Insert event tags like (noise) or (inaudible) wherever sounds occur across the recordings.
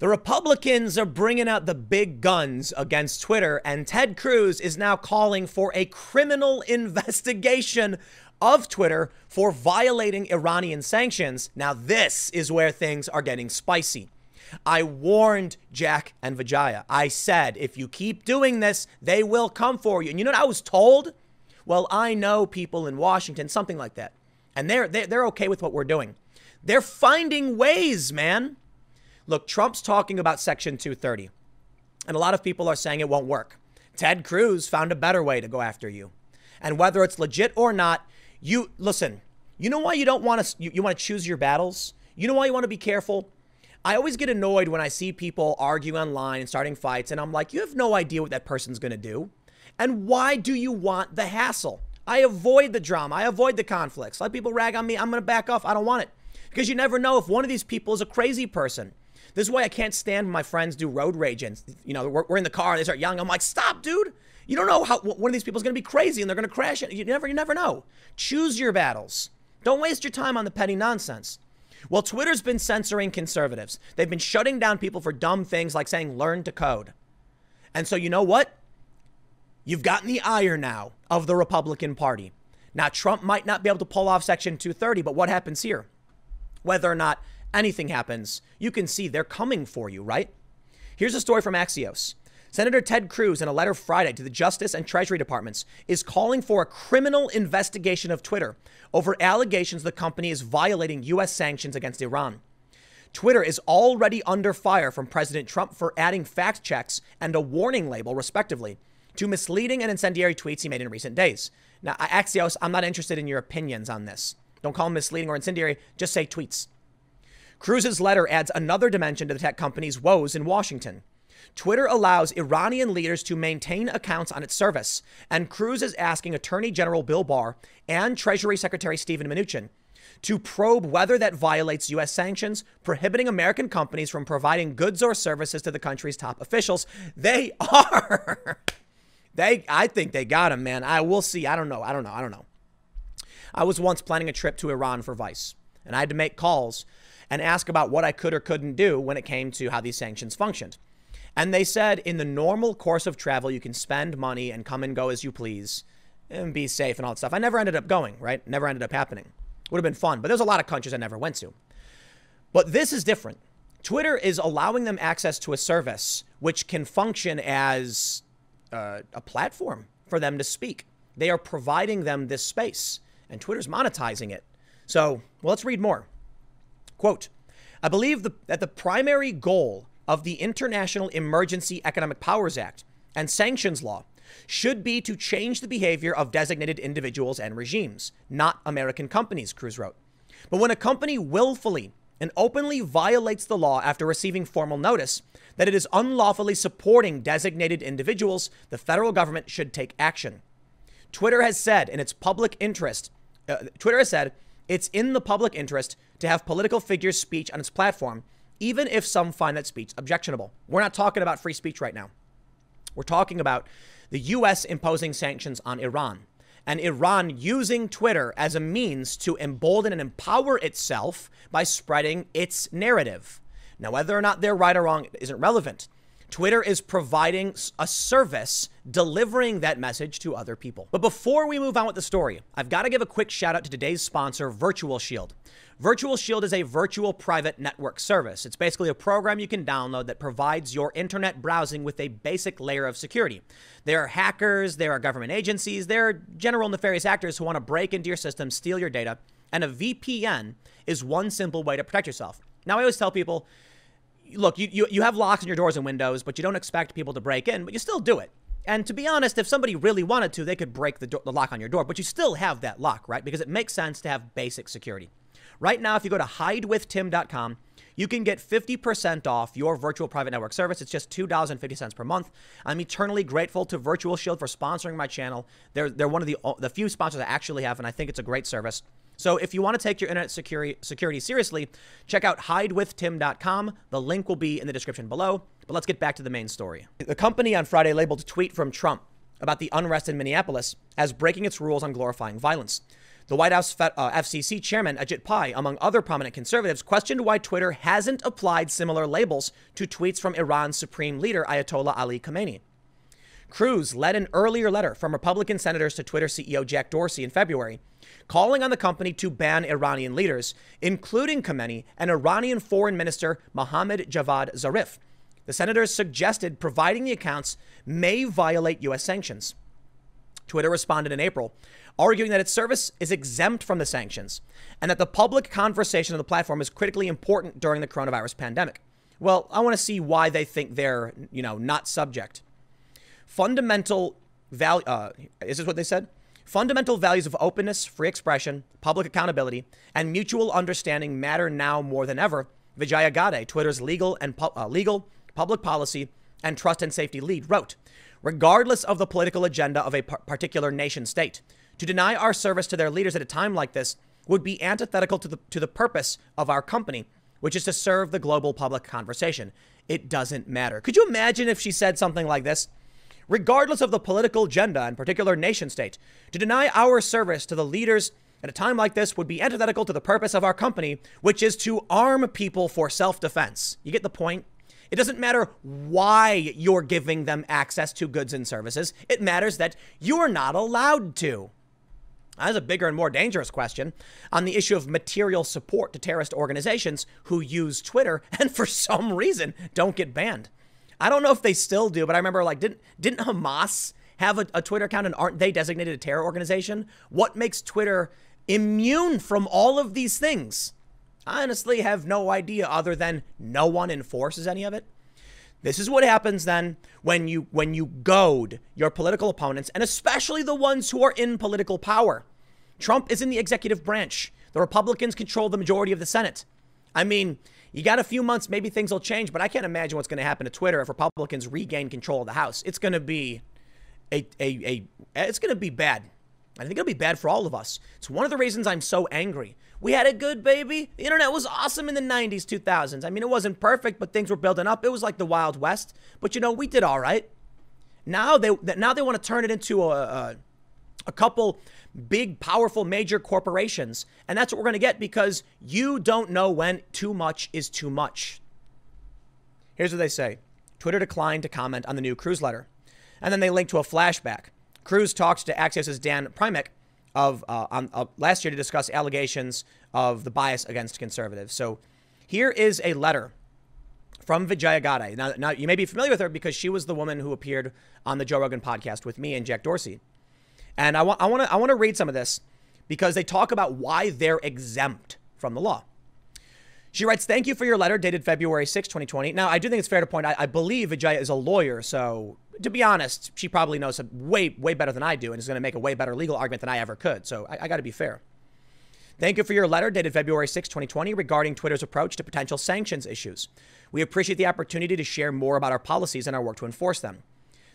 The Republicans are bringing out the big guns against Twitter, and Ted Cruz is now calling for a criminal (laughs) investigation of Twitter for violating Iranian sanctions. Now, this is where things are getting spicy. I warned Jack and Vijaya. I said, if you keep doing this, they will come for you. And you know what I was told? Well, I know people in Washington, something like that. And they're, they're okay with what we're doing. They're finding ways, man. Look, Trump's talking about Section 230, and a lot of people are saying it won't work. Ted Cruz found a better way to go after you. And whether it's legit or not, you listen, you know why you don't want to you, you want to choose your battles? You know why you want to be careful? I always get annoyed when I see people argue online and starting fights, and I'm like, you have no idea what that person's going to do. And why do you want the hassle? I avoid the drama. I avoid the conflicts. Let people rag on me. I'm going to back off. I don't want it. Because you never know if one of these people is a crazy person. This is why I can't stand when my friends do road rage and, you know, we're, we're in the car and they start yelling. I'm like, stop, dude. You don't know how one of these people is going to be crazy and they're going to crash. You never, you never know. Choose your battles. Don't waste your time on the petty nonsense. Well, Twitter's been censoring conservatives. They've been shutting down people for dumb things like saying learn to code. And so you know what? You've gotten the ire now of the Republican Party. Now, Trump might not be able to pull off Section 230, but what happens here? Whether or not anything happens, you can see they're coming for you, right? Here's a story from Axios. Senator Ted Cruz, in a letter Friday to the Justice and Treasury Departments, is calling for a criminal investigation of Twitter over allegations the company is violating U.S. sanctions against Iran. Twitter is already under fire from President Trump for adding fact checks and a warning label, respectively, to misleading and incendiary tweets he made in recent days. Now, Axios, I'm not interested in your opinions on this. Don't call them misleading or incendiary, just say tweets. Cruz's letter adds another dimension to the tech company's woes in Washington. Twitter allows Iranian leaders to maintain accounts on its service, and Cruz is asking Attorney General Bill Barr and Treasury Secretary Steven Mnuchin to probe whether that violates U.S. sanctions prohibiting American companies from providing goods or services to the country's top officials. They (laughs) are. they, I think they got him, man. I will see. I don't know. I don't know. I don't know. I was once planning a trip to Iran for Vice, and I had to make calls and ask about what I could or couldn't do when it came to how these sanctions functioned. And they said, in the normal course of travel, you can spend money and come and go as you please and be safe and all that stuff. I never ended up going, right? Never ended up happening. Would have been fun, but there's a lot of countries I never went to. But this is different. Twitter is allowing them access to a service which can function as uh, a platform for them to speak. They are providing them this space, and Twitter's monetizing it. So, well, let's read more. Quote, I believe the, that the primary goal of the International Emergency Economic Powers Act and sanctions law should be to change the behavior of designated individuals and regimes, not American companies, Cruz wrote. But when a company willfully and openly violates the law after receiving formal notice that it is unlawfully supporting designated individuals, the federal government should take action. Twitter has said in its public interest, uh, Twitter has said it's in the public interest to have political figures' speech on its platform, even if some find that speech objectionable. We're not talking about free speech right now. We're talking about the U.S. imposing sanctions on Iran and Iran using Twitter as a means to embolden and empower itself by spreading its narrative. Now, whether or not they're right or wrong isn't relevant. Twitter is providing a service delivering that message to other people. But before we move on with the story, I've got to give a quick shout out to today's sponsor, Virtual Shield. Virtual Shield is a virtual private network service. It's basically a program you can download that provides your internet browsing with a basic layer of security. There are hackers, there are government agencies, there are general nefarious actors who want to break into your system, steal your data, and a VPN is one simple way to protect yourself. Now, I always tell people, look, you, you, you have locks on your doors and windows, but you don't expect people to break in, but you still do it. And to be honest, if somebody really wanted to, they could break the, do- the lock on your door, but you still have that lock, right? Because it makes sense to have basic security. Right now, if you go to hidewithtim.com, you can get 50% off your virtual private network service. It's just $2.50 per month. I'm eternally grateful to Virtual Shield for sponsoring my channel. They're, they're one of the, the few sponsors I actually have, and I think it's a great service. So if you want to take your internet security, security seriously, check out hidewithtim.com. The link will be in the description below. But let's get back to the main story. The company on Friday labeled a tweet from Trump about the unrest in Minneapolis as breaking its rules on glorifying violence. The White House FCC uh, chairman Ajit Pai, among other prominent conservatives, questioned why Twitter hasn't applied similar labels to tweets from Iran's supreme leader Ayatollah Ali Khamenei. Cruz led an earlier letter from Republican senators to Twitter CEO Jack Dorsey in February, calling on the company to ban Iranian leaders, including Khamenei and Iranian Foreign Minister Mohammad Javad Zarif. The senators suggested providing the accounts may violate U.S. sanctions. Twitter responded in April, arguing that its service is exempt from the sanctions and that the public conversation on the platform is critically important during the coronavirus pandemic. Well, I want to see why they think they're, you know, not subject. Fundamental value, uh, is this what they said? Fundamental values of openness, free expression, public accountability, and mutual understanding matter now more than ever. Vijaya Gade, Twitter's legal and pu- uh, legal public policy and trust and safety lead, wrote, regardless of the political agenda of a par- particular nation state, to deny our service to their leaders at a time like this would be antithetical to the, to the purpose of our company, which is to serve the global public conversation. It doesn't matter. Could you imagine if she said something like this? regardless of the political agenda and particular nation state. To deny our service to the leaders at a time like this would be antithetical to the purpose of our company, which is to arm people for self defense. You get the point? It doesn't matter why you're giving them access to goods and services, it matters that you're not allowed to. That's a bigger and more dangerous question on the issue of material support to terrorist organizations who use Twitter (laughs) and for some reason don't get banned. I don't know if they still do, but I remember like didn't didn't Hamas have a, a Twitter account and aren't they designated a terror organization? What makes Twitter immune from all of these things? I honestly have no idea other than no one enforces any of it. This is what happens then when you when you goad your political opponents and especially the ones who are in political power. Trump is in the executive branch. The Republicans control the majority of the Senate. I mean, you got a few months, maybe things will change, but I can't imagine what's going to happen to Twitter if Republicans regain control of the House. It's going to be a, a, a it's going to be bad. I think it'll be bad for all of us. It's one of the reasons I'm so angry. We had a good baby. The internet was awesome in the 90s, 2000s. I mean, it wasn't perfect, but things were building up. It was like the Wild West. But you know, we did all right. Now they now they want to turn it into a, a a couple big, powerful, major corporations. And that's what we're going to get because you don't know when too much is too much. Here's what they say Twitter declined to comment on the new Cruz letter. And then they link to a flashback. Cruz talked to Access's Dan Primack of uh, on, uh, last year to discuss allegations of the bias against conservatives. So here is a letter from Vijaya Gadde. Now, now, you may be familiar with her because she was the woman who appeared on the Joe Rogan podcast with me and Jack Dorsey. And I want I want to I want to read some of this because they talk about why they're exempt from the law. She writes, "Thank you for your letter dated February 6, 2020." Now, I do think it's fair to point I, I believe Vijaya is a lawyer, so to be honest, she probably knows way way better than I do, and is going to make a way better legal argument than I ever could. So I, I got to be fair. Thank you for your letter dated February 6, 2020, regarding Twitter's approach to potential sanctions issues. We appreciate the opportunity to share more about our policies and our work to enforce them.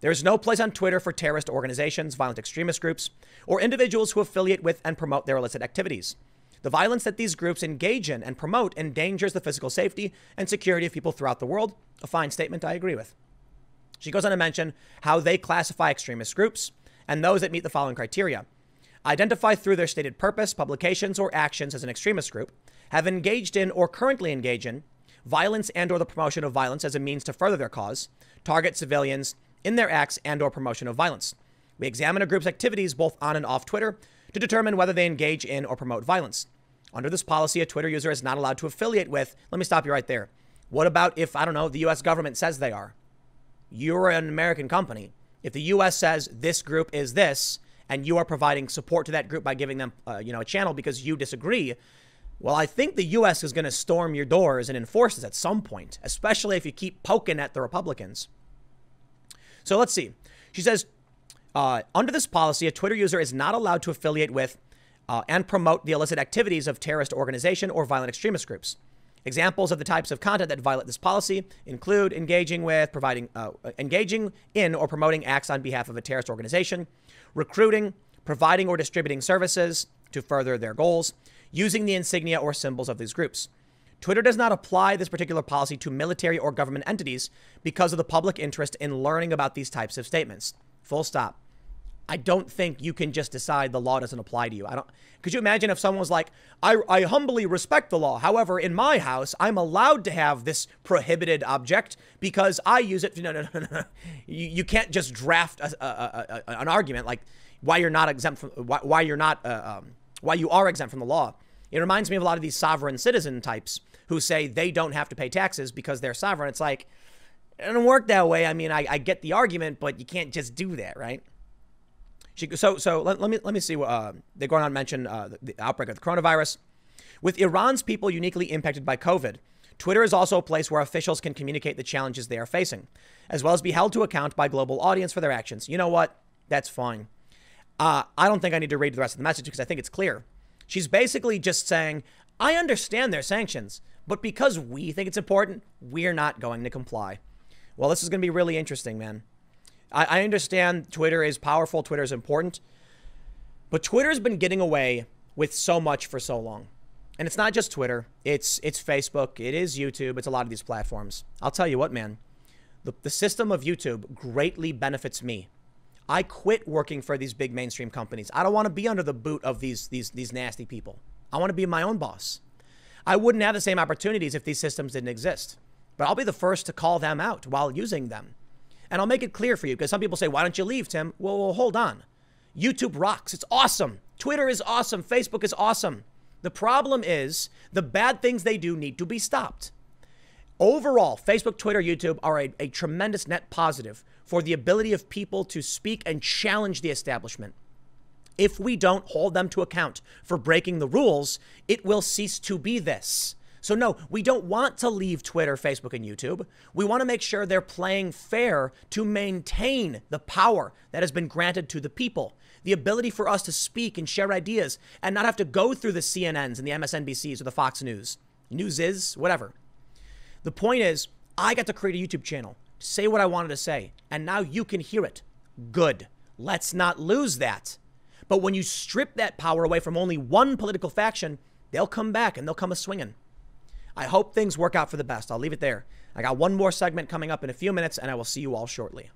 There is no place on Twitter for terrorist organizations, violent extremist groups, or individuals who affiliate with and promote their illicit activities. The violence that these groups engage in and promote endangers the physical safety and security of people throughout the world. A fine statement I agree with. She goes on to mention how they classify extremist groups and those that meet the following criteria identify through their stated purpose, publications, or actions as an extremist group, have engaged in or currently engage in violence and or the promotion of violence as a means to further their cause, target civilians, in their acts and or promotion of violence. We examine a group's activities both on and off Twitter to determine whether they engage in or promote violence. Under this policy, a Twitter user is not allowed to affiliate with. Let me stop you right there. What about if, I don't know, the US government says they are? You're an American company. If the US says this group is this, and you are providing support to that group by giving them, uh, you know, a channel because you disagree, well, I think the US is going to storm your doors and enforce this at some point, especially if you keep poking at the Republicans. So let's see. She says, uh, under this policy, a Twitter user is not allowed to affiliate with uh, and promote the illicit activities of terrorist organization or violent extremist groups. Examples of the types of content that violate this policy include engaging with, providing, uh, engaging in, or promoting acts on behalf of a terrorist organization, recruiting, providing or distributing services to further their goals, using the insignia or symbols of these groups, Twitter does not apply this particular policy to military or government entities because of the public interest in learning about these types of statements. Full stop. I don't think you can just decide the law doesn't apply to you. I don't. Could you imagine if someone was like, I, I humbly respect the law. However, in my house, I'm allowed to have this prohibited object because I use it. (laughs) No, no, no, no. You, you can't just draft a, a, a, an argument like why you're not exempt from why, why you're not uh, um, why you are exempt from the law. It reminds me of a lot of these sovereign citizen types who say they don't have to pay taxes because they're sovereign. It's like, it doesn't work that way. I mean, I, I get the argument, but you can't just do that, right? She, so so let, let, me let me see. Uh, they go on to mention uh, the, the outbreak of the coronavirus. With Iran's people uniquely impacted by COVID, Twitter is also a place where officials can communicate the challenges they are facing, as well as be held to account by global audience for their actions. You know what? That's fine. Uh, I don't think I need to read the rest of the message because I think it's clear. She's basically just saying, I understand their sanctions, but because we think it's important, we're not going to comply. Well, this is going to be really interesting, man. I, I understand Twitter is powerful, Twitter is important, but Twitter's been getting away with so much for so long. And it's not just Twitter, it's it's Facebook, it is YouTube, it's a lot of these platforms. I'll tell you what, man. The, the system of YouTube greatly benefits me I quit working for these big mainstream companies. I don't want to be under the boot of these these these nasty people. I want to be my own boss. I wouldn't have the same opportunities if these systems didn't exist. But I'll be the first to call them out while using them. And I'll make it clear for you because some people say, "Why don't you leave, Tim?" Well, well, hold on. YouTube rocks. It's awesome. Twitter is awesome. Facebook is awesome. The problem is the bad things they do need to be stopped. Overall, Facebook, Twitter, YouTube are a, a tremendous net positive for the ability of people to speak and challenge the establishment. If we don't hold them to account for breaking the rules, it will cease to be this. So, no, we don't want to leave Twitter, Facebook, and YouTube. We want to make sure they're playing fair to maintain the power that has been granted to the people, the ability for us to speak and share ideas and not have to go through the CNNs and the MSNBCs or the Fox News. News is, whatever. The point is, I got to create a YouTube channel say what I wanted to say, and now you can hear it. Good. Let's not lose that. But when you strip that power away from only one political faction, they'll come back and they'll come a swinging. I hope things work out for the best. I'll leave it there. I got one more segment coming up in a few minutes, and I will see you all shortly.